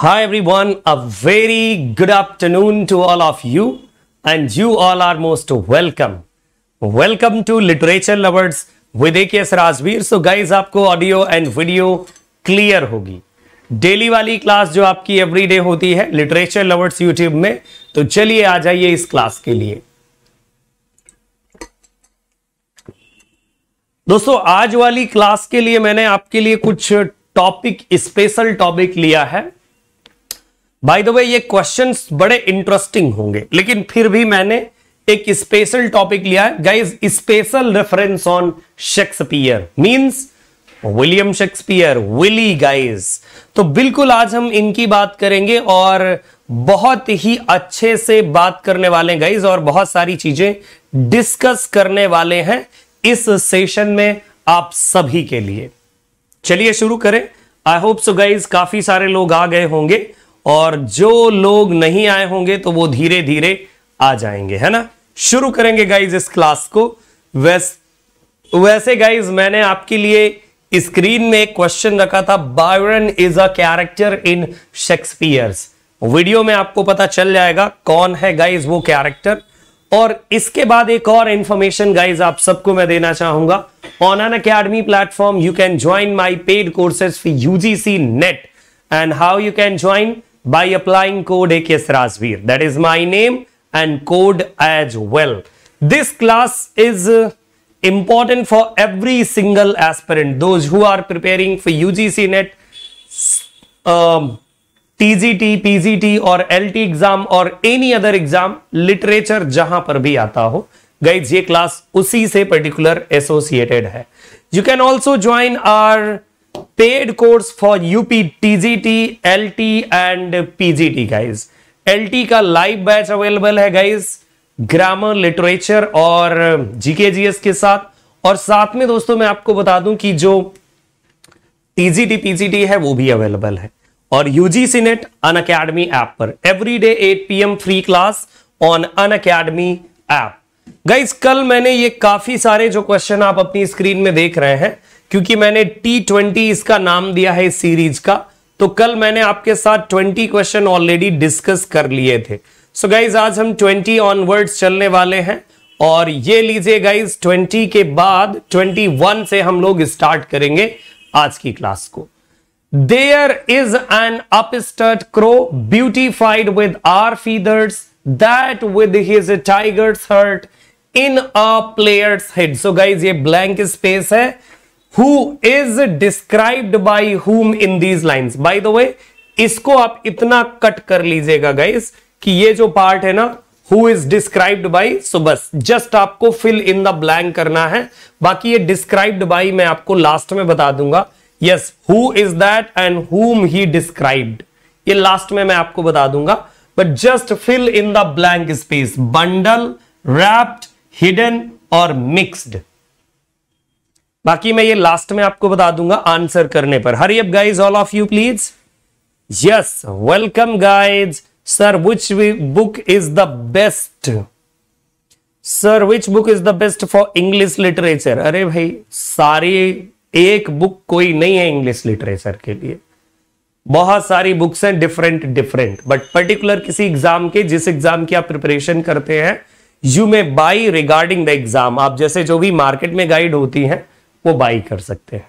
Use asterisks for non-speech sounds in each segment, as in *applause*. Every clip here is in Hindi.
Hi everyone, a very good afternoon to all of you and you all are most welcome. Welcome to Literature Lovers with AKS Rajveer. So guys आपको ऑडियो एंड वीडियो क्लियर होगी डेली वाली क्लास जो आपकी एवरीडे होती है लिटरेचर लवर्स यूट्यूब में तो चलिए आ जाइए इस क्लास के लिए दोस्तों आज वाली क्लास के लिए मैंने आपके लिए कुछ टॉपिक स्पेशल टॉपिक लिया है बाय द वे ये क्वेश्चंस बड़े इंटरेस्टिंग होंगे लेकिन फिर भी मैंने एक स्पेशल टॉपिक लिया है guys special reference on Shakespeare means William Shakespeare विली गाइज तो बिल्कुल आज हम इनकी बात करेंगे और बहुत ही अच्छे से बात करने वाले हैं गाइज और बहुत सारी चीजें डिस्कस करने वाले हैं इस सेशन में आप सभी के लिए चलिए शुरू करें आई होप सो गाइज काफी सारे लोग आ गए होंगे और जो लोग नहीं आए होंगे तो वो धीरे धीरे आ जाएंगे है ना शुरू करेंगे गाइज इस क्लास को वैस वैसे गाइज मैंने आपके लिए स्क्रीन में एक क्वेश्चन रखा था Byron is a character in Shakespeare's video में आपको पता चल जाएगा कौन है गाइज वो कैरेक्टर और इसके बाद एक और इंफॉर्मेशन गाइज आप सबको मैं देना चाहूंगा on Unacademy platform you can join my paid courses for UGC NET and how you can join by applying code AKS Rajveer. That is my name and code as well. This class is important for every single aspirant. Those who are preparing for UGC NET, um, TGT, PGT or LT exam और एनी अदर एग्जाम लिटरेचर जहां पर भी आता हो गाइज ये क्लास उसी से पर्टिकुलर एसोसिएटेड है you can also join our paid course for UP TGT, LT and PGT guys. LT का लाइव बैच अवेलेबल है गाइज ग्रामर लिटरेचर और जीके um, जीएस के साथ और साथ में दोस्तों मैं आपको बता दूं कि जो टीजीटी पीजीटी है वो भी अवेलेबल है और UGC NET Unacademy app पर every day at P M free class on Unacademy app guys कल मैंने ये काफी सारे जो क्वेश्चन आप अपनी स्क्रीन में देख रहे हैं क्योंकि मैंने टी ट्वेंटी इसका नाम दिया है सीरीज का तो कल मैंने आपके साथ ट्वेंटी क्वेश्चन ऑलरेडी डिस्कस कर लिए थे सो so गाइज आज हम ट्वेंटी ऑनवर्ड्स चलने वाले हैं और ये लीजिए गाइज ट्वेंटी के बाद ट्वेंटी वन से हम लोग स्टार्ट करेंगे आज की क्लास को there is an upstart crow beautified with our feathers that with his tiger's heart in a player's head so guys ये ब्लैंक स्पेस है who is described by whom in these lines by the way इसको आप इतना कट कर लीजिएगा गाइस कि ये जो पार्ट है ना who is described by so बस जस्ट आपको फिल इन द ब्लैंक करना है बाकी ये डिस्क्राइब्ड बाई मैं आपको लास्ट में बता दूंगा yes who is that and whom he described ये लास्ट में मैं आपको बता दूंगा but just fill in the blank space bundle wrapped hidden और मिक्सड बाकी मैं ये लास्ट में आपको बता दूंगा आंसर करने पर hurry up guys all of you please yes welcome guys sir which book is the best sir which book is the best for English literature अरे भाई सारी एक बुक कोई नहीं है इंग्लिश लिटरेचर के लिए बहुत सारी बुक्स हैं डिफरेंट डिफरेंट बट पर्टिकुलर किसी एग्जाम के जिस एग्जाम की आप प्रिपरेशन करते हैं you may by regarding the exam आप जैसे जो भी मार्केट में गाइड होती हैं वो बाई कर सकते हैं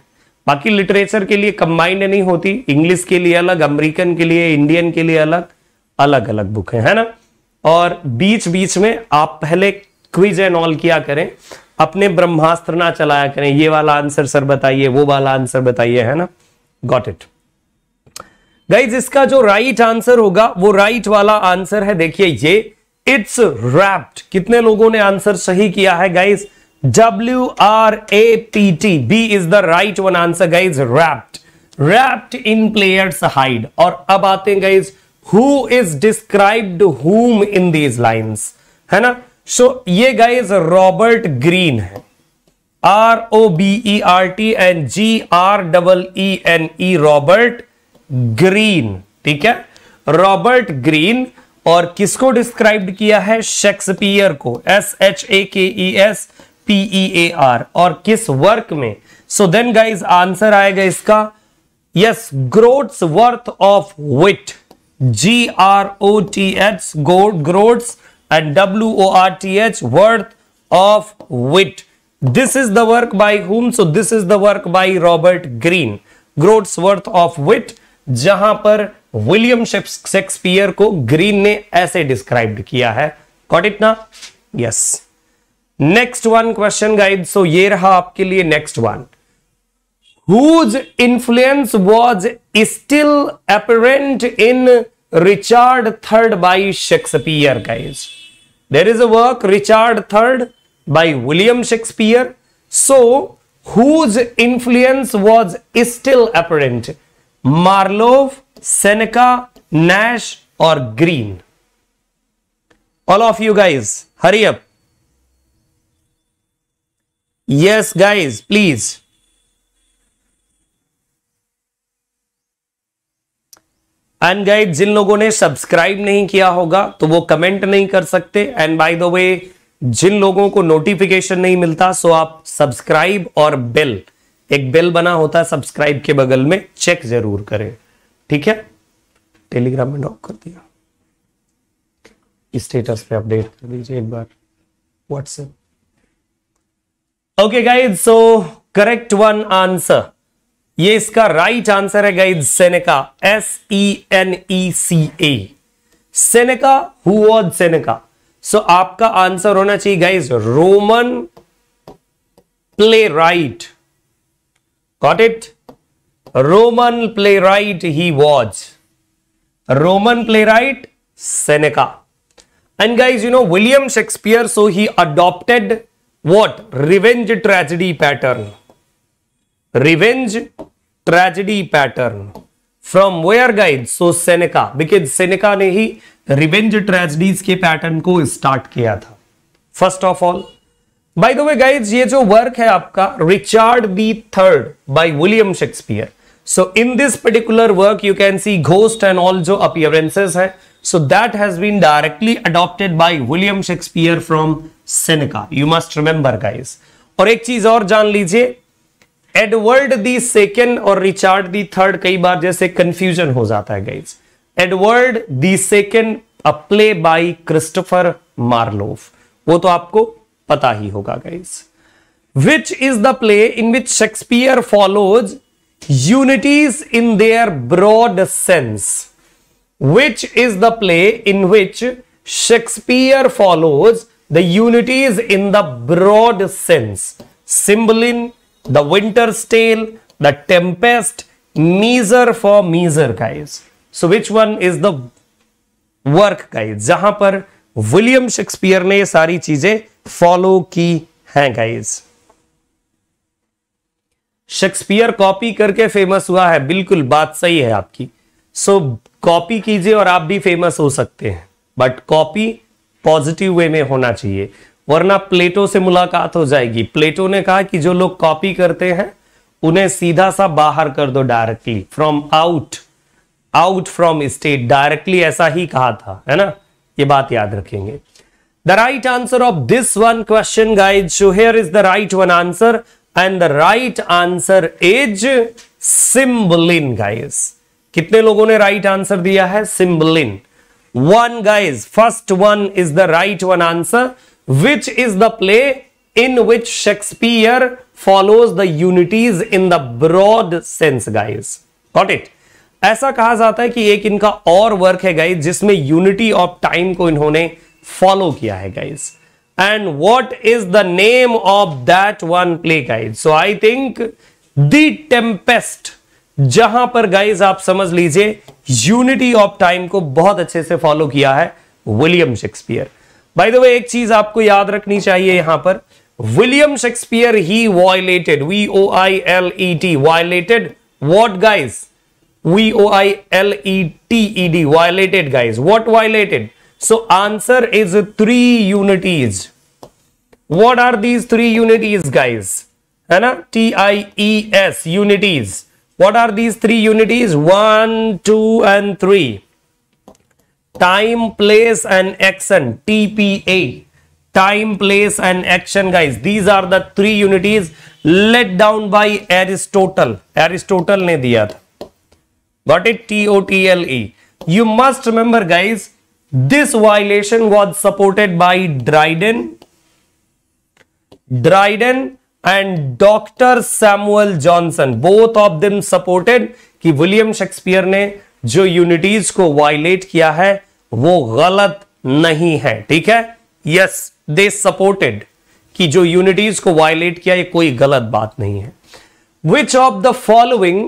बाकी लिटरेचर के लिए कंबाइंड नहीं होती इंग्लिश के लिए अलग अमेरिकन के लिए इंडियन के लिए अलग अलग अलग बुक है, है ना और बीच बीच में आप पहले क्विज एंड ऑल किया करें अपने ब्रह्मास्त्र ना चलाया करें ये वाला आंसर सर बताइए वो वाला आंसर बताइए है ना गॉट इट गाइज इसका जो राइट right आंसर होगा वो राइट right वाला आंसर है देखिए ये इट्स रैप्ड कितने लोगों ने आंसर सही किया है guys W R A P T. B is the right one answer, guys. Wrapped. Wrapped in player's hide. और अब आते हैं guys. Who is described whom in these lines? है ना सो so, ये गाइज रॉबर्ट ग्रीन है R O B E R T N G R double E N E Robert Greene ठीक है रॉबर्ट ग्रीन और किसको डिस्क्राइब किया है शेक्सपियर को S H A K E S P E A R और किस वर्क में सो देन गाइज आंसर आएगा इसका yes Groats worth of wit G R O T H Groats and W O R T H worth of wit this is the work by whom so this is the work by Robert Greene Groats worth of wit जहां पर विलियम शेक्सपियर को ग्रीन ने ऐसे डिस्क्राइब किया है कॉट इट ना yes yes. Next one question guys so ये रहा आपके लिए next one whose influence was still apparent in Richard third by Shakespeare guys there is a work Richard third by William Shakespeare so whose influence was still apparent Marlowe Seneca Nashe और Greene all of you guys hurry up Yes, guys, please. And guys जिन लोगों ने सब्सक्राइब नहीं किया होगा तो वो कमेंट नहीं कर सकते एंड बाय द वे जिन लोगों को नोटिफिकेशन नहीं मिलता सो आप सब्सक्राइब और बेल एक बेल बना होता है सब्सक्राइब के बगल में चेक जरूर करें ठीक है टेलीग्राम में डॉक कर दिया स्टेटस पे अपडेट कर दीजिए एक बार WhatsApp okay guys so correct one answer ये इसका राइट right आंसर है guys Seneca S E N E C A Seneca who was Seneca so आपका आंसर होना चाहिए guys Roman playwright got it Roman playwright he was Roman playwright Seneca and guys you know William Shakespeare so he adopted what revenge tragedy pattern revenge tragedy pattern from where guys so seneca because seneca ने ही revenge tragedies के pattern को start किया था first of all by the way guys ये जो work है आपका Richard B third by William Shakespeare so in this particular work you can see ghost and all जो अपियरेंसेस है So that has been directly adopted by William Shakespeare from Seneca. You must remember guys. और एक चीज और जान लीजिए edward the second और richard the third कई बार जैसे confusion हो जाता है guys edward the second a play by christopher marlowe वो तो आपको पता ही होगा guys which is the play in which Shakespeare follows unities in their broad sense. which is the play in which Shakespeare follows the unities in the broad sense. Cymbeline, The Winter's Tale, The Tempest, Measure for Measure, guys. So which one is the work, guys? जहां पर विलियम शेक्सपियर ने सारी चीजें फॉलो की हैं गाइज शेक्सपियर कॉपी करके फेमस हुआ है बिल्कुल बात सही है आपकी सो कॉपी कीजिए और आप भी फेमस हो सकते हैं बट कॉपी पॉजिटिव वे में होना चाहिए वरना प्लेटो से मुलाकात हो जाएगी प्लेटो ने कहा कि जो लोग कॉपी करते हैं उन्हें सीधा सा बाहर कर दो directly from out out from state directly ऐसा ही कहा था है ना ये बात याद रखेंगे the right answer of this one question guys so here is the right one answer and the right answer is Cymbeline guys कितने लोगों ने राइट आंसर दिया है Cymbeline one guys first one is the right one answer which is the play in which Shakespeare follows the unities in the broad sense guys got it ऐसा कहा जाता है कि एक इनका और वर्क है गाइज जिसमें यूनिटी ऑफ टाइम को इन्होंने फॉलो किया है guys and what is the name of that one play guys so I think the Tempest जहां पर गाइज आप समझ लीजिए यूनिटी ऑफ टाइम को बहुत अच्छे से फॉलो किया है William Shakespeare by the way एक चीज आपको याद रखनी चाहिए यहां पर William Shakespeare he violated V O I L E T violated what guys V O I L E T E D violated guys what violated so answer is three unities what are these three unities guys है ना T I E S unities What are these three unities? 1, 2 and 3. Time, place and action. TPA. Time, place and action guys. These are the three unities let down by Aristotle. Aristotle ne diya tha. Got it? T-O-T-L-E. You must remember guys, this violation was supported by Dryden. Dryden and doctor Samuel Johnson both of them supported कि विलियम शेक्सपियर ने जो यूनिटीज को वायलेट किया है वो गलत नहीं है ठीक है यस दे सपोर्टेड कि जो यूनिटीज को वायलेट किया ये कोई गलत बात नहीं है which of the following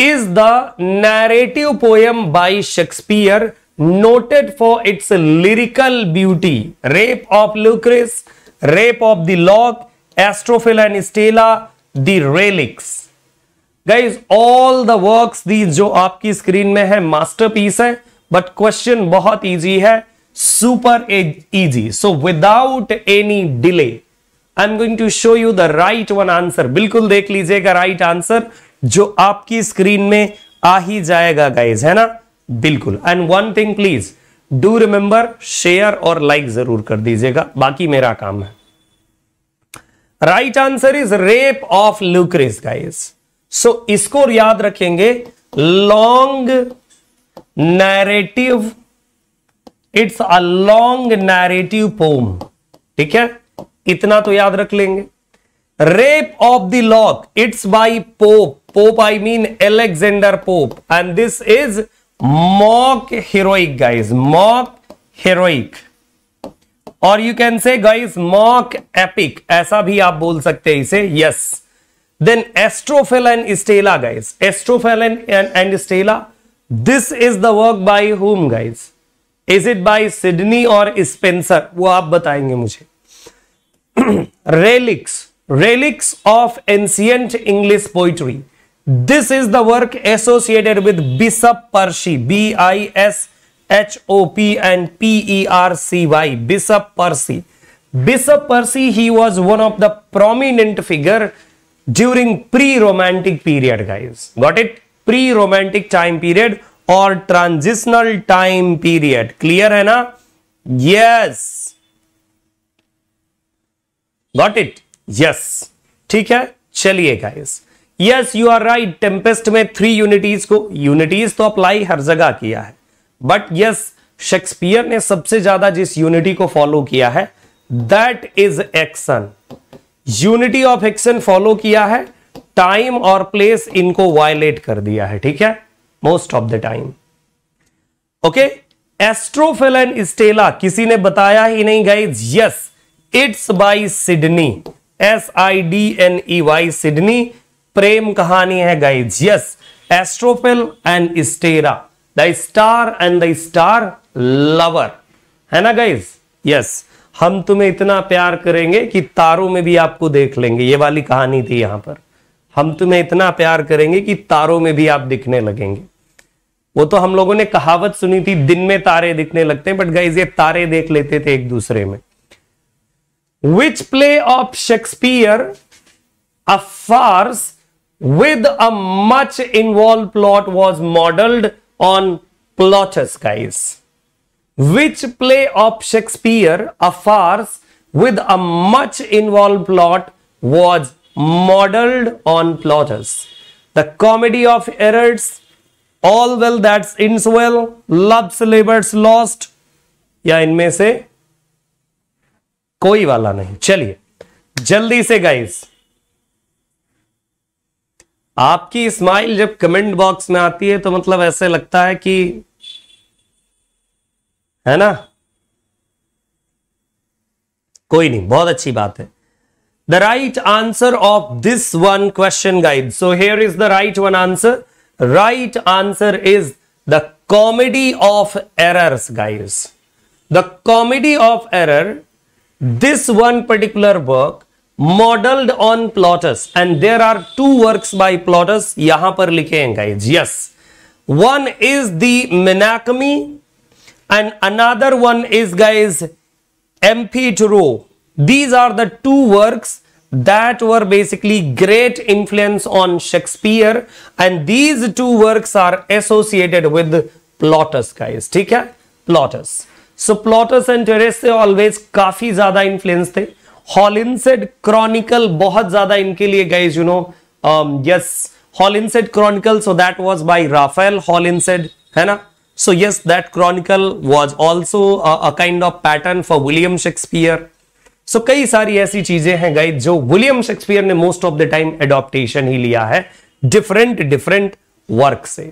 is the narrative poem by Shakespeare noted for its lyrical beauty rape of Lucrece rape of the lock Astrophil and Stella the relics guys all the work the जो आपकी स्क्रीन में है मास्टर पीस है बट क्वेश्चन बहुत ईजी है super super so e- so any delay I am going to show you the right one answer बिल्कुल देख लीजिएगा राइट आंसर जो आपकी स्क्रीन में आ ही जाएगा गाइज है ना बिल्कुल and one thing please do remember share और लाइक जरूर कर दीजिएगा बाकी मेरा काम है right answer is rape of Lucrece guys so इसको याद रखेंगे long narrative it's a long narrative poem ठीक है इतना तो याद रख लेंगे rape of the lock it's by Pope Pope I mean Alexander Pope and this is mock heroic guys mock heroic और you can say guys mock epic ऐसा भी आप बोल सकते हैं इसे yes then Astrophel and Stella guys Astrophel and and Stella this is the work by whom guys is it by Sidney और स्पेंसर वो आप बताएंगे मुझे relics relics of ancient English poetry This is the work associated with Bishop Percy, B-I-S-H-O-P and P-E-R-C-Y, Bishop Percy. Bishop Percy, he was one of the prominent figure during pre-romantic period, guys. Got it? Pre-romantic time period or transitional time period. Clear, hai na? Yes. Got it? Yes. ठीक है चलिए guys. Yes you are right Tempest में थ्री यूनिटीज को यूनिटीज तो अप्लाई हर जगह किया है बट यस शेक्सपियर ने सबसे ज्यादा जिस यूनिटी को फॉलो किया है that is action unity of action follow किया है टाइम और प्लेस इनको वायलेट कर दिया है ठीक है most of the time okay Astrophel and Stella किसी ने बताया ही नहीं guys yes it's by Sidney S I D N E Y Sidney प्रेम कहानी है guys yes Astrophel and Stella the star and the star lover है ना गाइज यस हम तुम्हें इतना प्यार करेंगे कि तारों में भी आपको देख लेंगे ये वाली कहानी थी यहां पर हम तुम्हें इतना प्यार करेंगे कि तारों में भी आप दिखने लगेंगे वो तो हम लोगों ने कहावत सुनी थी दिन में तारे दिखने लगते हैं बट गाइज ये तारे देख लेते थे एक दूसरे में which play of Shakespeare a farce with a much involved plot was modeled on Plautus, guys. Which play of Shakespeare, a farce with a much involved plot, was modeled on Plautus? The comedy of errors, all well that's ends well, love's labor's lost, या इनमें से कोई वाला नहीं चलिए जल्दी से गाइस आपकी स्माइल जब कमेंट बॉक्स में आती है तो मतलब ऐसे लगता है कि है ना कोई नहीं बहुत अच्छी बात है the right answer of this one question guys so here is the right one answer right answer is the comedy of errors guys the comedy of error this one particular work modeled on Plautus and there are two works by Plautus yahan par likhe hain guys yes one is the Menachemy and another one is guys Empedocles these are the two works that were basically great influence on Shakespeare and these two works are associated with Plautus guys ठीक Plautus so Plautus and Teresa always kafi zada influence the. Holinshed chronicle बहुत ज्यादा इनके लिए गए you know yes Holinshed chronicle so that was by Raphael Holinshed है ना so yes that chronicle was also a kind of pattern for William Shakespeare so कई सारी ऐसी चीजें हैं गए जो विलियम शेक्सपियर ने most of the time adaptation ही लिया है डिफरेंट डिफरेंट वर्क से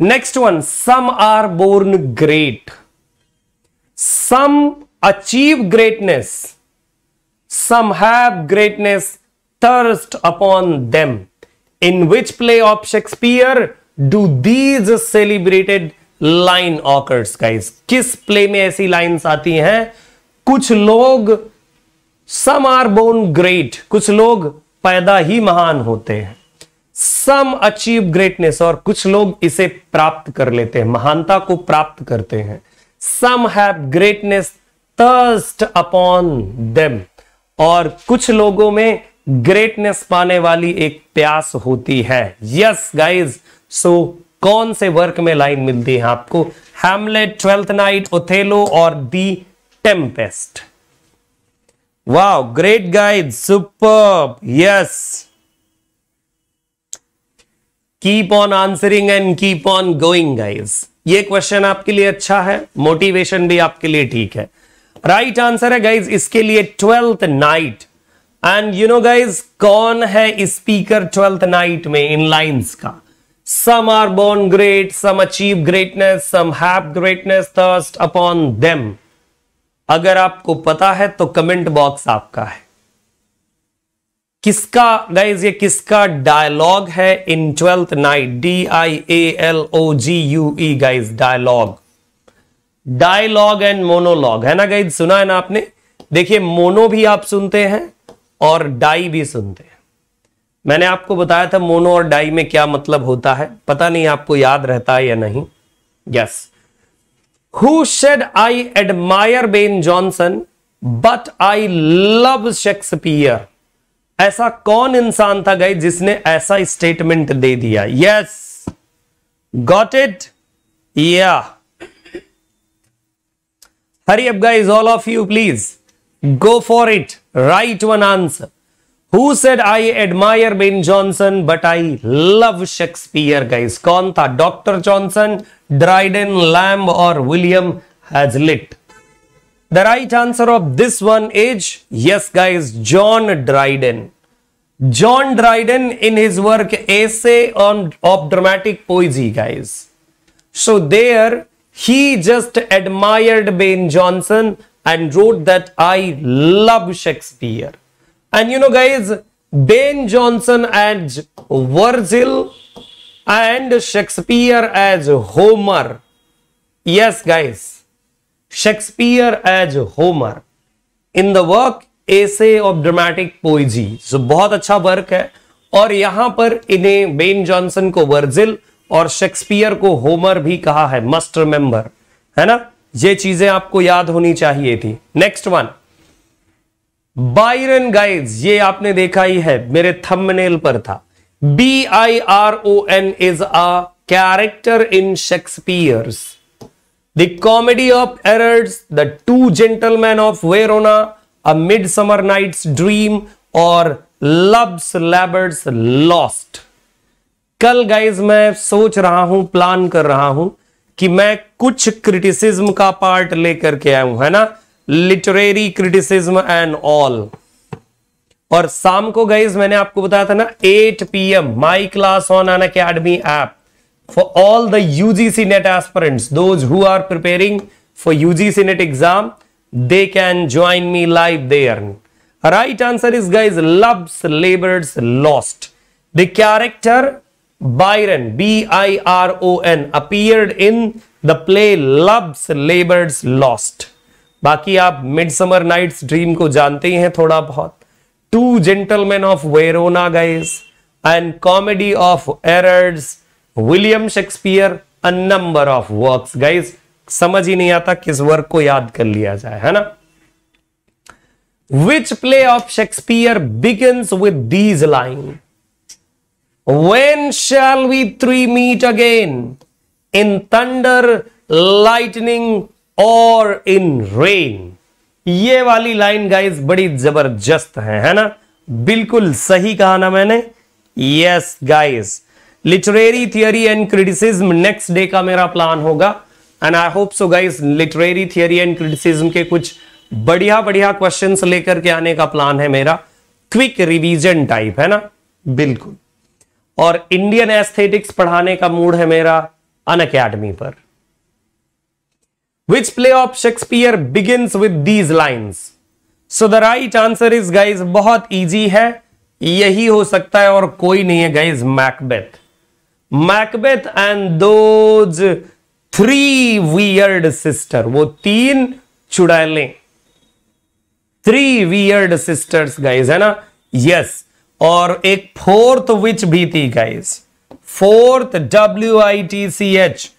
next one some are born great some achieve greatness some have greatness thrust upon them in which play of Shakespeare do these celebrated line occurs guys किस प्ले में ऐसी लाइन आती हैं कुछ लोग सम आर बोर्न ग्रेट कुछ लोग पैदा ही महान होते हैं सम अचीव ग्रेटनेस और कुछ लोग इसे प्राप्त कर लेते हैं महानता को प्राप्त करते हैं some have greatness thrust upon them और कुछ लोगों में ग्रेटनेस पाने वाली एक प्यास होती है यस गाइज सो कौन से वर्क में लाइन मिलती है आपको हेमलेट ट्वेल्थ नाइट ओथेलो और the tempest wow great guide super yes keep on answering and keep on going guys ये क्वेश्चन आपके लिए अच्छा है मोटिवेशन भी आपके लिए ठीक है राइट आंसर है गाइज इसके लिए twelfth night and you know guys कौन है स्पीकर ट्वेल्थ नाइट में इन लाइन्स का some are born great some achieve greatness some have greatness thrust upon them अगर आपको पता है तो कमेंट बॉक्स आपका है किसका गाइज ये किसका डायलॉग है in twelfth night D I A L O G U E guys dialogue dialogue and monologue है ना गई सुना है ना आपने देखिए मोनो भी आप सुनते हैं और डाई भी सुनते हैं मैंने आपको बताया था मोनो और डाई में क्या मतलब होता है पता नहीं आपको याद रहता है या नहीं yes who said I admire Ben Jonson but I love Shakespeare ऐसा कौन इंसान था गई जिसने ऐसा स्टेटमेंट दे दिया यस गॉट इट या Hurry up guys, all of you please. Go for it. Write one answer. Who said I admire Ben Johnson, but I love Shakespeare guys? Kanta, Dr. Johnson, Dryden, Lamb or William Hazlitt? The right answer of this one is yes guys, John Dryden. John Dryden in his work Essay on of Dramatic Poesy guys. So there He just admired Ben johnson and wrote that I love Shakespeare. And you know, guys, Ben johnson as Virgil and Shakespeare as Homer. Yes, guys, Shakespeare as Homer in the work Essay of Dramatic Poetry. So, bahut acha work hai aur yahan par inhe ben johnson ko virgil और शेक्सपियर को होमर भी कहा है मस्ट रिमेंबर है ना ये चीजें आपको याद होनी चाहिए थी नेक्स्ट वन बायरन गाइज ये आपने देखा ही है मेरे थंबनेल पर था B I R O N is a character in Shakespeare's the comedy of errors the two gentleman of Verona a midsummer night's dream और लव्स लैबर्स लॉस्ट कल गाइज मैं सोच रहा हूं प्लान कर रहा हूं कि मैं कुछ क्रिटिसिज्म का पार्ट लेकर के आया हूं है ना लिटरेरी क्रिटिसिज्म एंड ऑल और शाम को गाइज मैंने आपको बताया था ना 8 PM my class on Unacademy app for all the UGC NET aspirants those who are preparing for UGC NET exam they can join me live there right answer is guys love's labours lost the character Byron, B I R O N appeared in the play Love's labours lost बाकी आप मिड समर नाइट्स ड्रीम को जानते ही हैं थोड़ा बहुत two gentleman of Verona guys and comedy of errors William Shakespeare a number of works guys समझ ही नहीं आता किस वर्क को याद कर लिया जाए है ना which play of Shakespeare begins with these line When shall we three meet again? In thunder, lightning और इन रेन ये वाली लाइन गाइस बड़ी जबरदस्त है है ना बिल्कुल सही कहा ना मैंने yes guys literary theory and criticism next day का मेरा प्लान होगा and I hope so guys literary theory and criticism के कुछ बढ़िया बढ़िया क्वेश्चंस लेकर के आने का प्लान है मेरा क्विक रिवीजन टाइप है ना बिल्कुल और इंडियन एस्थेटिक्स पढ़ाने का मूड है मेरा अन अकेडमी पर which play of Shakespeare begin with these lines so the right answer is guys बहुत ईजी है यही हो सकता है और कोई नहीं है गाइज मैकबेथ मैकबेथ एंड दो थ्री वियर्ड सिस्टर वो तीन चुड़ैलें थ्री वियर्ड सिस्टर्स गाइज है ना यस yes. और एक फोर्थ विच भी थी guys fourth W I T C H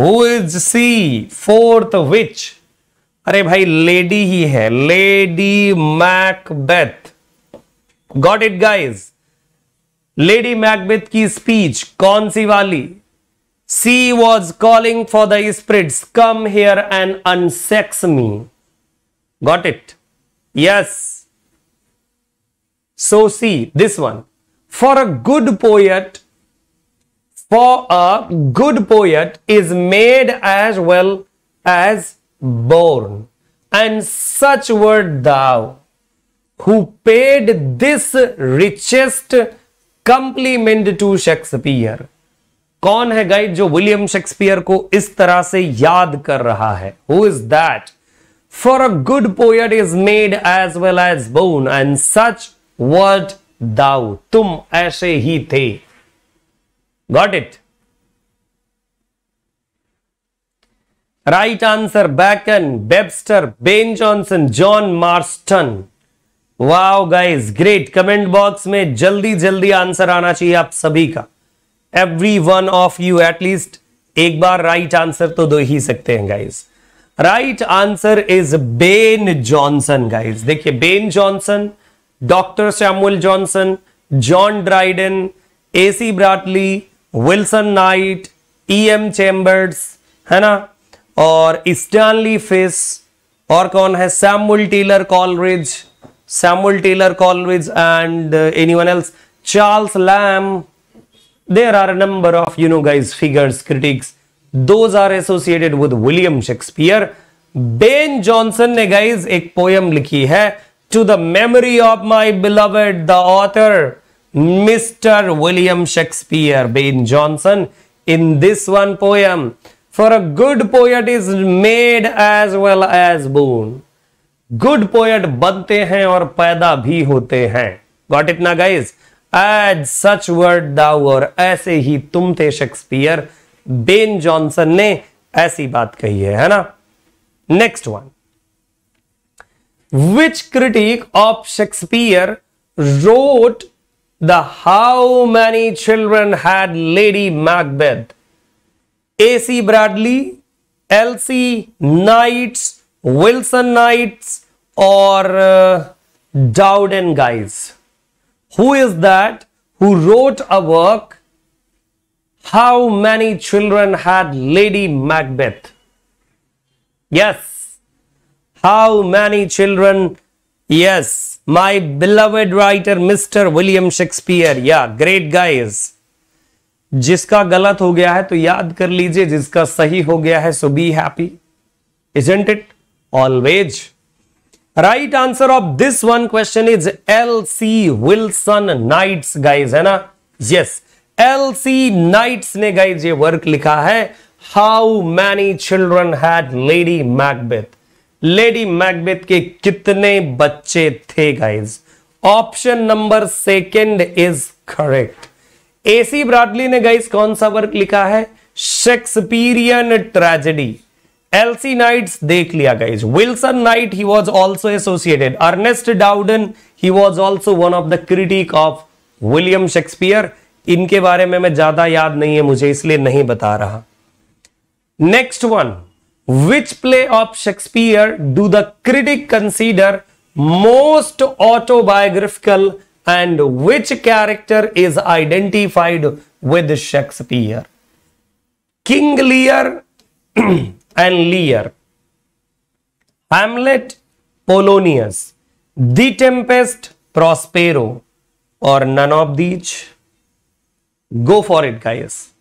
who is she fourth witch अरे भाई लेडी ही है lady Macbeth got it guys lady Macbeth की स्पीच कौन सी वाली she was calling for the spirits come here and unsex me got it yes So see this one. For a good poet, for a good poet is made as well as born. And such wert thou who paid this richest compliment to shakespeare कौन है गाइड जो विलियम शेक्सपियर को इस तरह से याद कर रहा है who is that for a good poet is made as well as born and such wert thou तुम ऐसे ही थे got it right answer Bacon Webster Ben Jonson John Marston wow guys great comment box में जल्दी जल्दी आंसर आना चाहिए आप सभी का every one of you at least एक बार राइट right आंसर तो दो ही सकते हैं guys right answer is Ben Jonson guys देखिए Ben Jonson doctor Samuel Johnson John Dryden AC Bradley Wilson Knight E M Chambers है ना और स्टैनली फिस और कौन है Samuel Taylor Coleridge Samuel Taylor Coleridge and anyone else Charles Lamb there are number of you know guys figures critics those are associated with William Shakespeare Ben Jonson ने गाइज एक पोयम लिखी है to the memory of my beloved, the author, Mr. William Shakespeare, ben Johnson, in this one poem. For a good poet is made as well as born. good poet bante hain aur paida bhi hote hain got it na guys as such word thou or aise hi tum the shakespeare ben Jonson ne aisi baat kahi hai hai na next one Which critic of Shakespeare wrote the How Many Children Had Lady Macbeth? A.C. Bradley, L.C. Knights, Wilson Knights, or uh, Dowden guys? Who is that who wrote a work? How many children had Lady Macbeth? Yes, how many children? Yes my beloved writer mister William Shakespeare या ग्रेट गाइज जिसका गलत हो गया है तो याद कर लीजिए जिसका सही हो गया है so be happy isn't it always right answer of this one question is L C Wilson Knights guys है ना यस एल सी नाइट्स ने गाइज ये वर्क लिखा है how many children had lady Macbeth lady Macbeth के कितने बच्चे थे guys option number second is correct AC Bradley ने गाइज कौन सा वर्क लिखा है शेक्सपीरियन ट्रेजेडी एलसी नाइट्स देख लिया guys Wilson Knight he was also associated Ernest Dowden he was also one of the critic of William Shakespeare इनके बारे में मैं ज्यादा याद नहीं है मुझे इसलिए नहीं बता रहा next one Which play of Shakespeare do the critic consider most autobiographical and which character is identified with Shakespeare? King Lear *clears throat* and Lear. Hamlet, Polonius. The Tempest, Prospero. Or none of these. Go for it guys.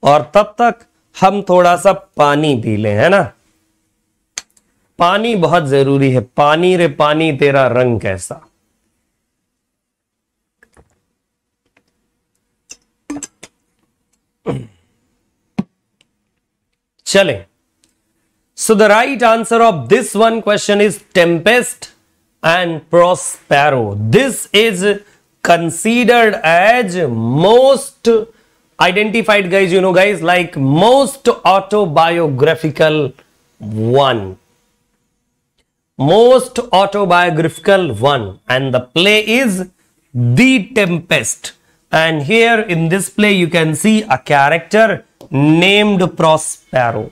Or तब तक हम थोड़ा सा पानी पी लें है ना पानी बहुत जरूरी है पानी रे पानी तेरा रंग कैसा चले so the right answer of this one question is tempest and Prospero this is considered as most identified guys you know guys like most autobiographical one most autobiographical one and the play is the tempest and here in this play you can see a character named prospero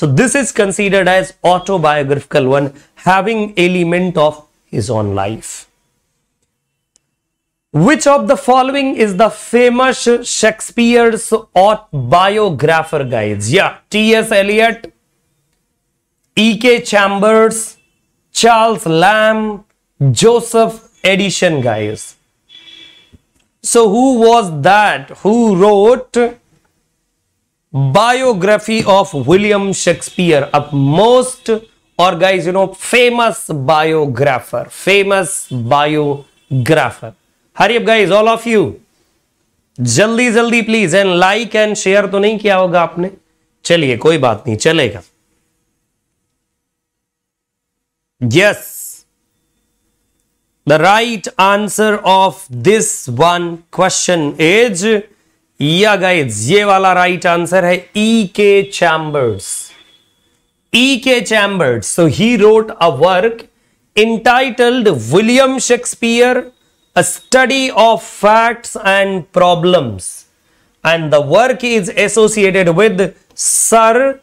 so this is considered as autobiographical one having element of his own life which of the following is the famous Shakespeare's biographer, guys? Yeah, T.S. Eliot, E.K. Chambers, Charles Lamb, Joseph Edition, guys. So who was that? Who wrote biography of William Shakespeare, a most or guys, you know, famous biographer, famous biographer. Hurry अब गाइज ऑल ऑफ यू जल्दी जल्दी please and like and share तो नहीं किया होगा आपने चलिए कोई बात नहीं चलेगा yes the right answer of this one question is या गाइज ये वाला राइट right आंसर है ई K Chambers E K Chambers so he wrote a work entitled William Shakespeare a study of facts and problems and the work is associated with Sir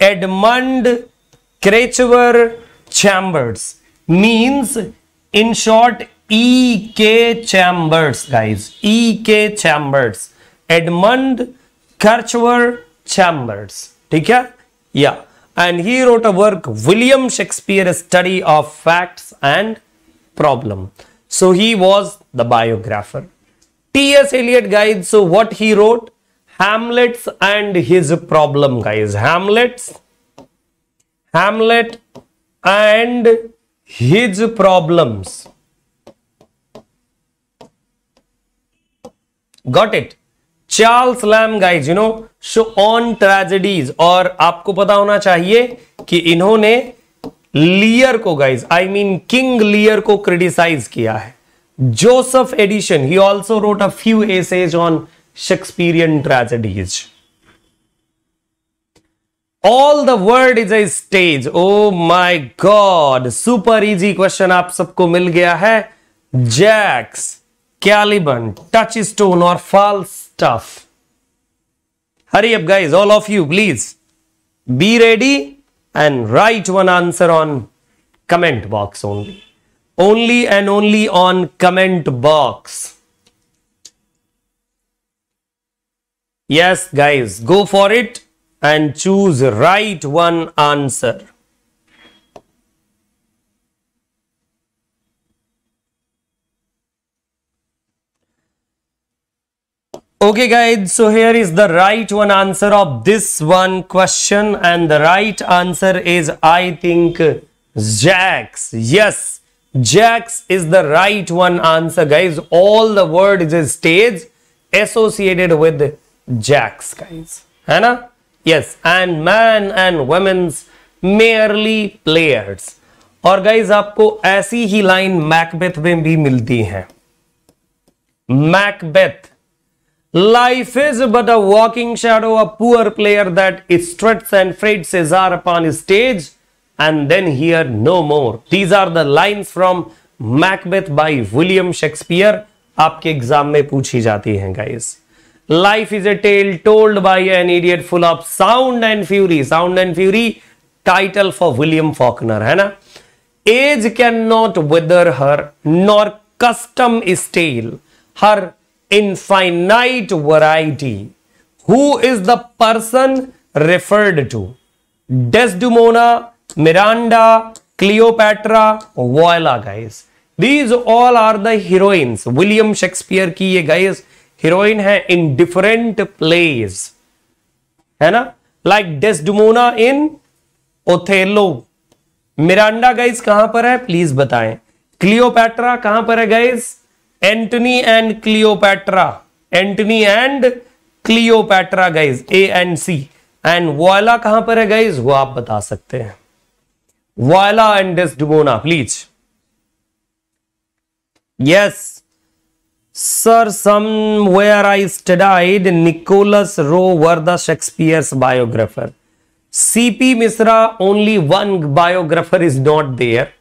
Edmund Krechwer Chambers means in short E.K. Chambers guys E.K. Chambers Edmund Kirchwer Chambers Take care? yeah and he wrote a work William Shakespeare a study of facts and problem So he was the biographer. T.S. Eliot, guys, so what he wrote? Hamlets and his problem, guys. Hamlets, Hamlet and his problems. Got it? Charles Lamb guys you know show on tragedies और आपको पता होना चाहिए कि इन्होंने लियर को guys I mean King Lear को क्रिटिसाइज किया है Joseph Addison he also wrote a few essays on Shakespearean tragedies all the world is a stage O my God super easy question आप सबको मिल गया है जैक्स कैलिबन टच स्टोन और फॉल स्टफ हरी अब guys all of you please be ready and write one answer on comment box only. Only and only on comment box. Yes, guys, go for it and choose right one answer. Okay guys, so here is the right one answer of this one question and the right answer is I think Jax. Yes, Jax is the right one answer guys. All the word is stage associated with Jax guys. Hannah? Yes, and man and women's merely players. और गाइज आपको ऐसी ही लाइन मैकबेथ में भी मिलती है Macbeth Life is but a walking shadow, a poor player that struts and frets his hour upon his stage and then hear no more. These are the lines from Macbeth by William Shakespeare. आपके एग्जाम में पूछी जाती हैं guys life is a tale told by an idiot full of sound and fury sound and fury title for William Faulkner है ना age cannot wither her nor custom stale her infinite variety who is the person referred to desdemona miranda cleopatra voila guys these all are the heroines william shakespeare की ये guys heroine है in different plays है ना like desdemona in othello Miranda guys कहां पर है प्लीज बताएं क्लियोपैट्रा कहां पर है guys Antony and Cleopatra Antony and Cleopatra guys A and C and Viola कहां पर है गाइज वो आप बता सकते हैं Viola and Desdemona please yes sir where I studied Nicholas Rowe was the Shakespeare's biographer CP Mishra only one biographer is not there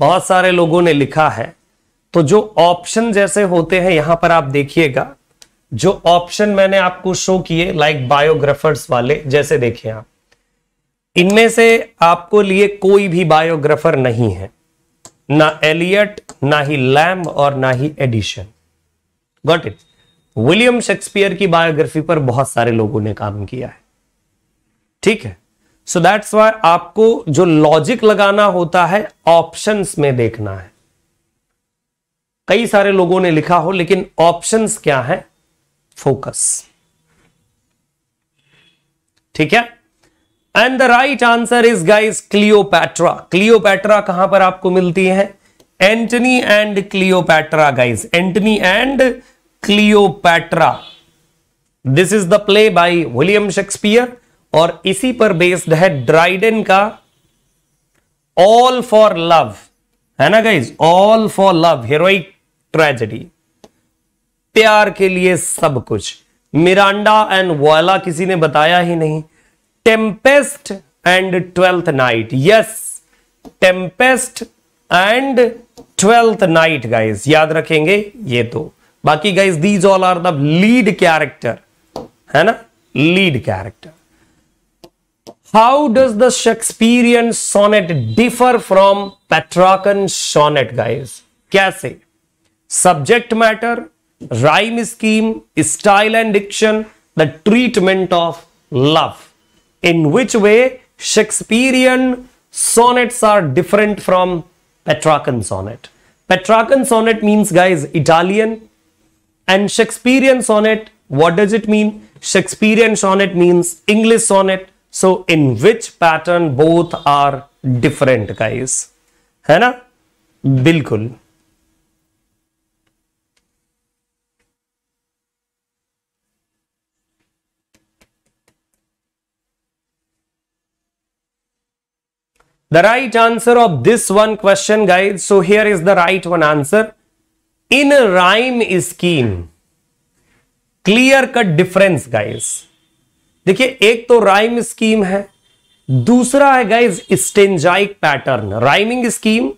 बहुत सारे लोगों ने लिखा है तो जो ऑप्शन जैसे होते हैं यहां पर आप देखिएगा जो ऑप्शन मैंने आपको शो किए लाइक बायोग्राफर्स वाले जैसे देखे आप इनमें से आपको लिए कोई भी बायोग्राफर नहीं है ना एलियट ना ही लैम और ना ही Addison got it William Shakespeare की बायोग्राफी पर बहुत सारे लोगों ने काम किया है ठीक है सो दैट्स वाई आपको जो लॉजिक लगाना होता है ऑप्शंस में देखना है कई सारे लोगों ने लिखा हो लेकिन ऑप्शंस क्या है फोकस ठीक है and the right answer is guys Cleopatra Cleopatra कहां पर आपको मिलती है Antony and Cleopatra guys Antony and Cleopatra this is the play by William Shakespeare और इसी पर बेस्ड है ड्राइडन का ऑल फॉर लव है ना guys all for love heroic tragedy प्यार के लिए सब कुछ मिरांडा एंड वोला किसी ने बताया ही नहीं tempest and twelfth night yes tempest and twelfth night guys याद रखेंगे ये तो बाकी guys these all are the lead character है ना lead character how does the Shakespearean sonnet differ from Petrarchan sonnet guys कैसे subject matter, rhyme scheme, style and diction, the treatment of love. In which way Shakespearean sonnets are different from Petrarchan sonnet. Petrarchan sonnet means guys Italian and Shakespearean sonnet what does it mean? Shakespearean sonnet means English sonnet. So in which pattern both are different guys? है ना? बिल्कुल the right answer of this one question guys so here is the right one answer in a rhyme scheme clear cut difference guys देखिए एक तो राइम स्कीम है दूसरा है guys stanzaic pattern rhyming scheme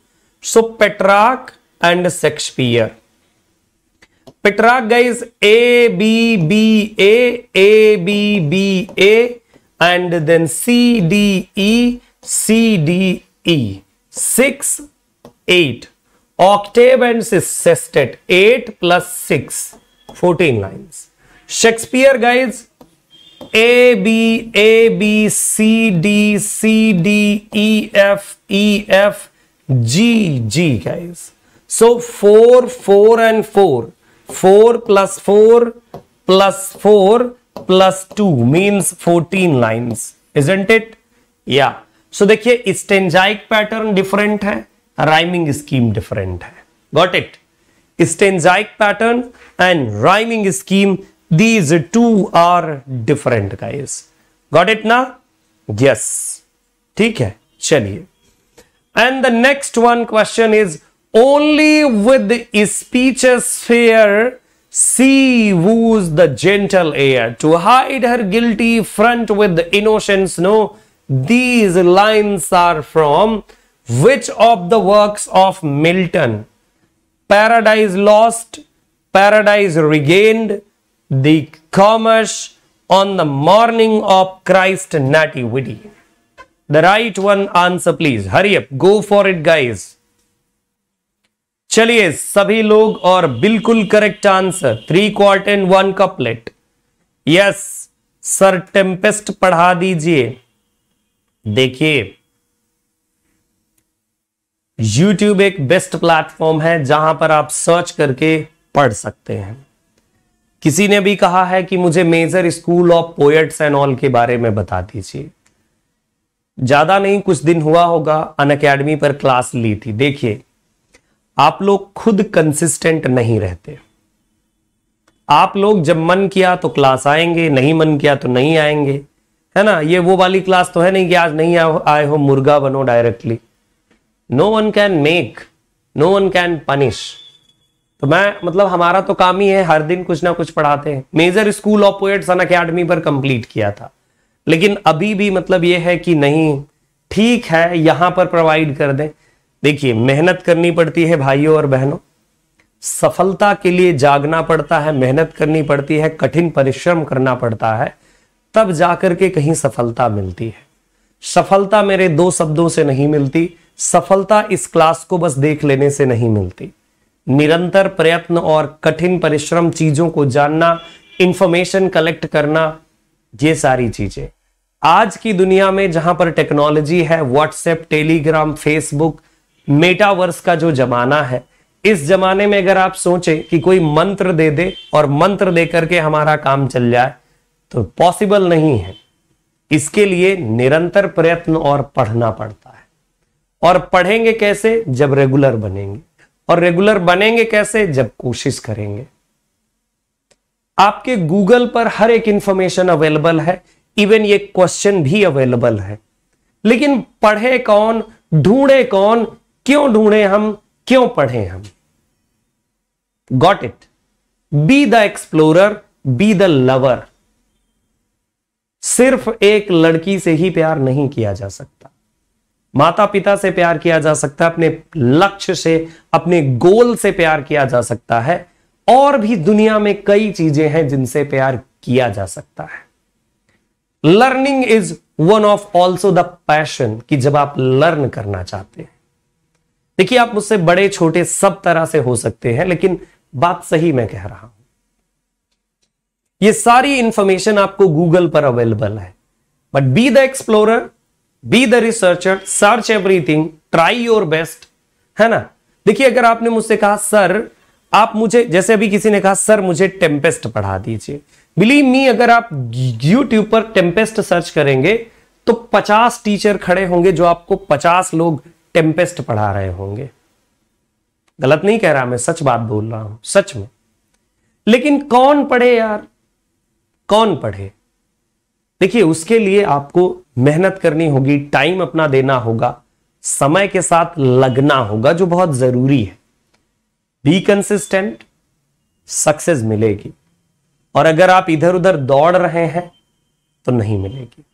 so Petrarch and Shakespeare Petrarch guys A B B A A B B A and then C D E CDE 6 8 octave is sestet 8 plus 6 14 lines Shakespeare guys A B A B C D C D E F E F G G guys so 4 4 and 4 4 plus 4 plus 4 plus 2 means 14 lines isn't it yeah so देखिए स्टेंजाइक पैटर्न डिफरेंट है राइमिंग स्कीम डिफरेंट है got it stanzaic pattern and rhyming scheme these two are different guys got it ना यस ठीक है चलिए and the next one question is only with speech fair she woos the gentle air to hide her guilty front with innocence no These lines are from which of the works of Milton? Paradise Lost, Paradise Regained, The Commerce, On the Morning of Christ Nativity. The right one answer please. Hurry up. Go for it guys. चलिए सभी लोग और बिल्कुल correct answer three quart and one couplet Yes, sir. Tempest पढ़ा दीजिए देखिए YouTube एक बेस्ट प्लेटफॉर्म है जहां पर आप सर्च करके पढ़ सकते हैं किसी ने भी कहा है कि मुझे major school of poets and all के बारे में बता दीजिए ज्यादा नहीं कुछ दिन हुआ होगा अन अकेडमी पर क्लास ली थी देखिए आप लोग खुद कंसिस्टेंट नहीं रहते आप लोग जब मन किया तो क्लास आएंगे नहीं मन किया तो नहीं आएंगे है ना ये वो वाली क्लास तो है नहीं कि आज नहीं आए हो मुर्गा बनो directly no one can make no one can punish तो मैं मतलब हमारा तो काम ही है हर दिन कुछ ना कुछ पढ़ाते हैं major school of poets Unacademy पर कंप्लीट किया था लेकिन अभी भी मतलब ये है कि नहीं ठीक है यहां पर प्रोवाइड कर दें देखिए मेहनत करनी पड़ती है भाइयों और बहनों सफलता के लिए जागना पड़ता है मेहनत करनी पड़ती है कठिन परिश्रम करना पड़ता है तब जाकर के कहीं सफलता मिलती है सफलता मेरे दो शब्दों से नहीं मिलती सफलता इस क्लास को बस देख लेने से नहीं मिलती निरंतर प्रयत्न और कठिन परिश्रम चीजों को जानना इंफॉर्मेशन कलेक्ट करना ये सारी चीजें आज की दुनिया में जहां पर टेक्नोलॉजी है व्हाट्सएप टेलीग्राम फेसबुक मेटावर्स का जो जमाना है इस जमाने में अगर आप सोचें कि कोई मंत्र दे दे और मंत्र दे करके हमारा काम चल जाए तो पॉसिबल नहीं है इसके लिए निरंतर प्रयत्न और पढ़ना पड़ता है और पढ़ेंगे कैसे जब रेगुलर बनेंगे और रेगुलर बनेंगे कैसे जब कोशिश करेंगे आपके गूगल पर हर एक इंफॉर्मेशन अवेलेबल है इवन ये क्वेश्चन भी अवेलेबल है लेकिन पढ़े कौन ढूंढे कौन क्यों ढूंढे हम क्यों पढ़े हम got it be the explorer be the lover सिर्फ एक लड़की से ही प्यार नहीं किया जा सकता माता पिता से प्यार किया जा सकता है अपने लक्ष्य से अपने गोल से प्यार किया जा सकता है और भी दुनिया में कई चीजें हैं जिनसे प्यार किया जा सकता है learning is one of also the passion कि जब आप लर्न करना चाहते हैं देखिए आप मुझसे बड़े छोटे सब तरह से हो सकते हैं लेकिन बात सही मैं कह रहा हूं ये सारी इंफॉर्मेशन आपको गूगल पर अवेलेबल है but be the explorer be the researcher search everything try your best है ना देखिए अगर आपने मुझसे कहा सर आप मुझे जैसे अभी किसी ने कहा सर मुझे टेम्पेस्ट पढ़ा दीजिए बिलीव मी अगर आप यूट्यूब पर टेम्पेस्ट सर्च करेंगे तो 50 टीचर खड़े होंगे जो आपको 50 लोग टेम्पेस्ट पढ़ा रहे होंगे गलत नहीं कह रहा मैं सच बात बोल रहा हूं सच में लेकिन कौन पढ़े यार कौन पढ़े देखिए उसके लिए आपको मेहनत करनी होगी टाइम अपना देना होगा समय के साथ लगना होगा जो बहुत जरूरी है बी कंसिस्टेंट सक्सेस मिलेगी और अगर आप इधर उधर दौड़ रहे हैं तो नहीं मिलेगी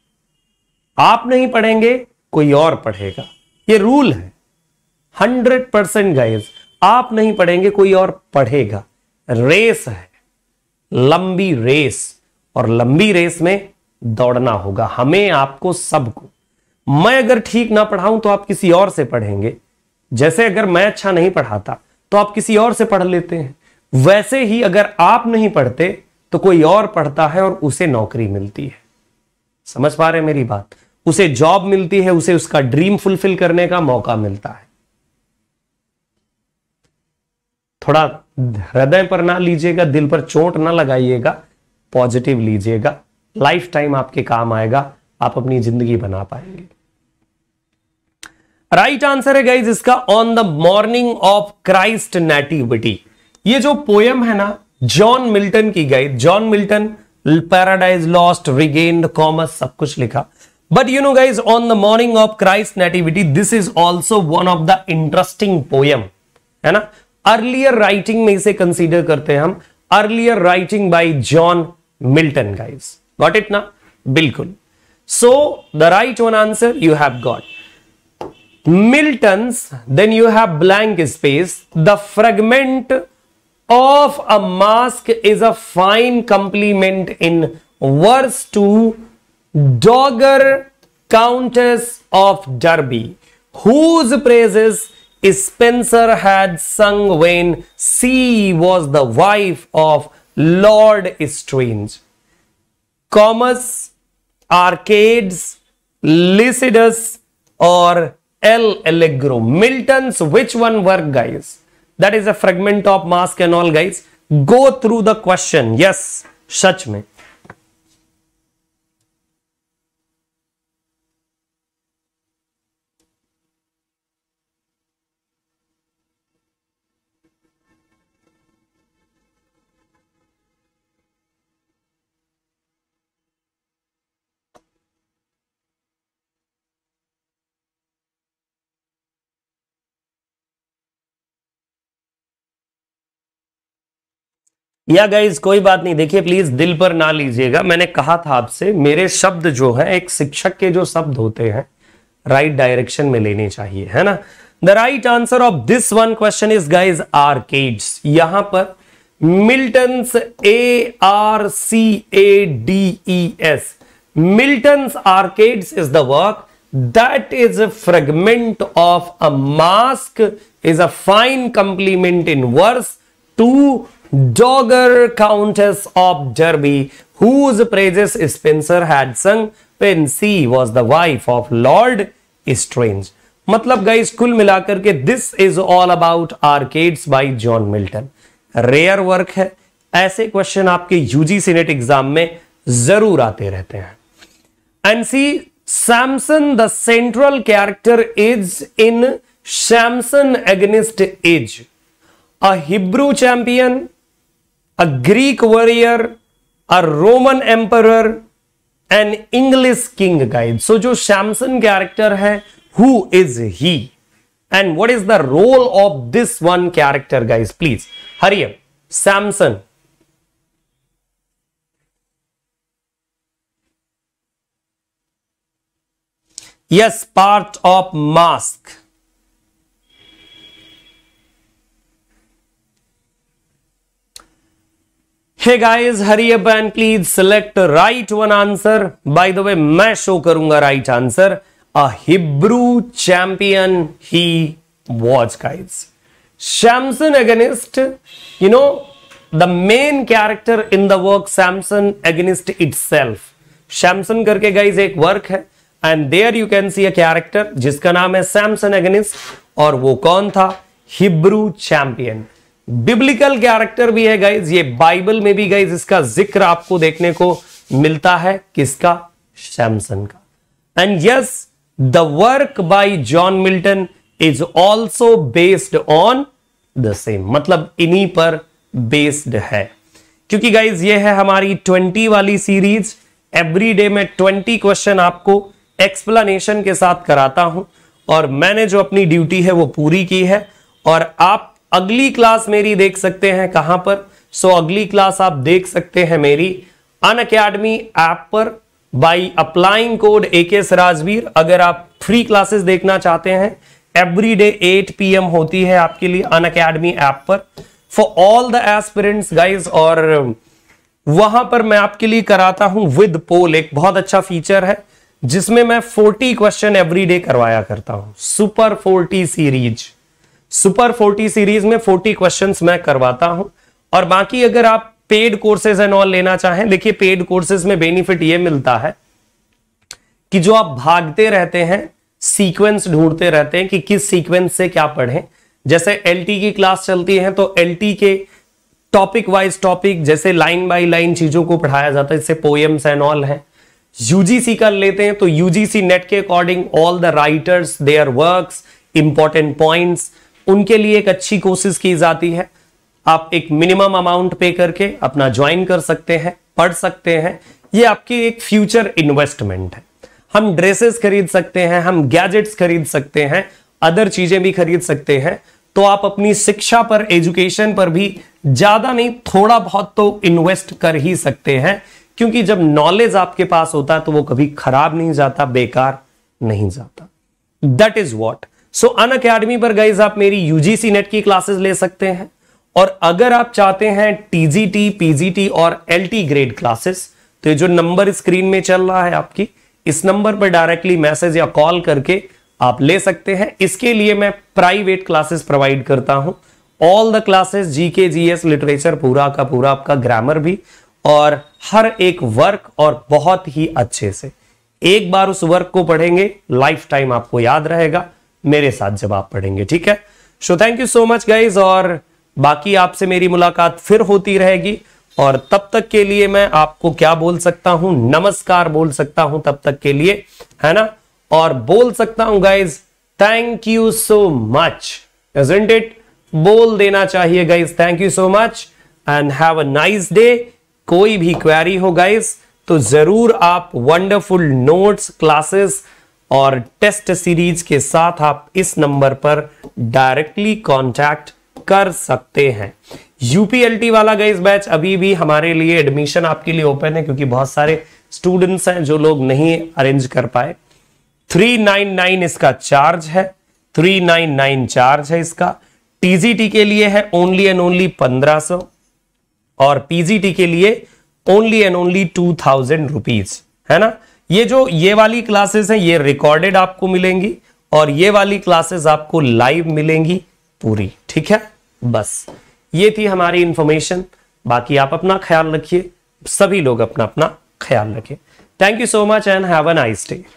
आप नहीं पढ़ेंगे कोई और पढ़ेगा ये रूल है हंड्रेड परसेंट गाइज आप नहीं पढ़ेंगे कोई और पढ़ेगा रेस है लंबी रेस और लंबी रेस में दौड़ना होगा हमें आपको सबको मैं अगर ठीक ना पढ़ाऊं तो आप किसी और से पढ़ेंगे जैसे अगर मैं अच्छा नहीं पढ़ाता तो आप किसी और से पढ़ लेते हैं वैसे ही अगर आप नहीं पढ़ते तो कोई और पढ़ता है और उसे नौकरी मिलती है समझ पा रहे मेरी बात उसे जॉब मिलती है उसे उसका ड्रीम फुलफिल करने का मौका मिलता है थोड़ा हृदय पर ना लीजिएगा दिल पर चोट ना लगाइएगा पॉजिटिव लीजिएगा लाइफ टाइम आपके काम आएगा आप अपनी जिंदगी बना पाएंगे राइट आंसर है गाइज इसका on the morning of Christ nativity ये जो पोयम है ना जॉन मिल्टन की गई John Milton Paradise Lost regain Comus सब कुछ लिखा but you know guys on the morning of Christ nativity this is also one of the interesting poem है ना अर्लियर राइटिंग में इसे कंसिडर करते हैं हम earlier writing by John Milton guys. Got it now? Bilkul. So the right one answer you have got. Milton's then you have blank space. The fragment of a mask is a fine complement in verse to Dogger Countess of Derby whose praises Spencer had sung when she was the wife of Lord Strange. Comus, Arcades, Lycidas or El Allegro. Milton's which one work guys? That is a fragment of mask and all guys. Go through the question. Yes, such me. या गाइज कोई बात नहीं देखिए प्लीज दिल पर ना लीजिएगा मैंने कहा था आपसे मेरे शब्द जो है एक शिक्षक के जो शब्द होते हैं राइट डायरेक्शन में लेने चाहिए है ना the right answer of this one question is guys केड्स यहां पर Milton's A R C A D E S Milton's Arcades is the work that is a fragment of a mask is a fine compliment in verse to Dogger, Countess of Derby, whose praises Spencer had sung when she was the wife of Lord Strange. मतलब गाइस कुल मिलाकर के this is all about Arcades by John Milton rare work है ऐसे क्वेश्चन आपके यूजी सीनेट एग्जाम में जरूर आते रहते हैं एनसी Samson the central character is in Samson Agonistes is a Hebrew champion a Greek warrior, a Roman emperor, an English king, guys. So, jo Samson character hai who is he? And what is the role of this one character, guys? Please, hurry up. Samson. Yes, part of mask. Hey guys हरी बैन please select right one answer by the way मैं शो करूंगा right answer a Hebrew champion he was guys Samson Agonistes you know the main character in the work Samson Agonistes itself Samson करके गाइज एक वर्क है and there you can see a character जिसका नाम है सैमसन एगेनिस्ट और वो कौन था हिब्रू चैंपियन बिब्लिकल कैरेक्टर भी है गाइज ये बाइबल में भी गाइज इसका जिक्र आपको देखने को मिलता है किसका सैमसन का and yes the work by John Milton is also based on the same मतलब इन्हीं पर बेस्ड है क्योंकि गाइज ये है हमारी ट्वेंटी वाली सीरीज एवरी डे में ट्वेंटी क्वेश्चन आपको एक्सप्लेनेशन के साथ कराता हूं और मैंने जो अपनी ड्यूटी है वो पूरी की है और आप अगली क्लास मेरी देख सकते हैं कहां पर सो अगली क्लास आप देख सकते हैं मेरी अन अकेडमी ऐप पर by applying code A K Rajveer अगर आप फ्री क्लासेस देखना चाहते हैं एवरी डे एट पी होती है आपके लिए अन अकेडमी ऐप पर for all the aspirants guys और वहां पर मैं आपके लिए कराता हूं विद पोल एक बहुत अच्छा फीचर है जिसमें मैं 40 क्वेश्चन एवरी करवाया करता हूं सुपर 40 सीरीज सुपर 40 सीरीज में 40 क्वेश्चंस मैं करवाता हूं और बाकी अगर आप पेड कोर्सेज एंड ऑल लेना चाहें देखिए पेड कोर्सेज में बेनिफिट ये मिलता है कि जो आप भागते रहते हैं सीक्वेंस ढूंढते रहते हैं कि किस सीक्वेंस से क्या पढ़ें जैसे एलटी की क्लास चलती है तो एलटी के टॉपिक वाइज टॉपिक जैसे लाइन बाय लाइन चीजों को पढ़ाया जाता है जैसे पोएम्स एंड ऑल है यूजीसी कर लेते हैं तो यूजीसी नेट के according all the writers their works important points उनके लिए एक अच्छी कोशिश की जाती है आप एक मिनिमम अमाउंट पे करके अपना ज्वाइन कर सकते हैं पढ़ सकते हैं ये आपकी एक फ्यूचर इन्वेस्टमेंट है हम ड्रेसेस खरीद सकते हैं हम गैजेट्स खरीद सकते हैं अदर चीजें भी खरीद सकते हैं तो आप अपनी शिक्षा पर एजुकेशन पर भी ज्यादा नहीं थोड़ा बहुत तो इन्वेस्ट कर ही सकते हैं क्योंकि जब नॉलेज आपके पास होता है तो वो कभी खराब नहीं जाता बेकार नहीं जाता that is what so Unacademy पर गाइज आप मेरी यूजीसी नेट की क्लासेस ले सकते हैं और अगर आप चाहते हैं टीजीटी पीजीटी और एलटी ग्रेड क्लासेस तो ये जो नंबर स्क्रीन में चल रहा है आपकी इस नंबर पर डायरेक्टली मैसेज या कॉल करके आप ले सकते हैं इसके लिए मैं प्राइवेट क्लासेस प्रोवाइड करता हूं all the classes GK GS literature पूरा का पूरा आपका ग्रामर भी और हर एक वर्क और बहुत ही अच्छे से एक बार उस वर्क को पढ़ेंगे लाइफ टाइम आपको याद रहेगा मेरे साथ जब आप पढ़ेंगे ठीक है so thank you so much guys और बाकी आपसे मेरी मुलाकात फिर होती रहेगी और तब तक के लिए मैं आपको क्या बोल सकता हूं नमस्कार बोल सकता हूं तब तक के लिए है ना और बोल सकता हूं guys thank you so much isn't it बोल देना चाहिए guys thank you so much and have a nice day कोई भी क्वेरी हो गाइज तो जरूर आप वंडरफुल नोट्स क्लासेस और टेस्ट सीरीज के साथ आप इस नंबर पर डायरेक्टली कांटेक्ट कर सकते हैं यूपीएलटी वाला गई बैच अभी भी हमारे लिए एडमिशन आपके लिए ओपन है क्योंकि बहुत सारे स्टूडेंट्स हैं जो लोग नहीं अरेंज कर पाए 399 इसका चार्ज है 399 चार्ज है इसका टीजीटी के लिए है ओनली एंड ओनली 1500 और पीजीटी के लिए only and only two thousand rupees है ना ये जो ये वाली क्लासेस हैं ये रिकॉर्डेड आपको मिलेंगी और ये वाली क्लासेस आपको लाइव मिलेंगी पूरी ठीक है बस ये थी हमारी इंफॉर्मेशन बाकी आप अपना ख्याल रखिए सभी लोग अपना अपना ख्याल रखें thank you so much and have a nice day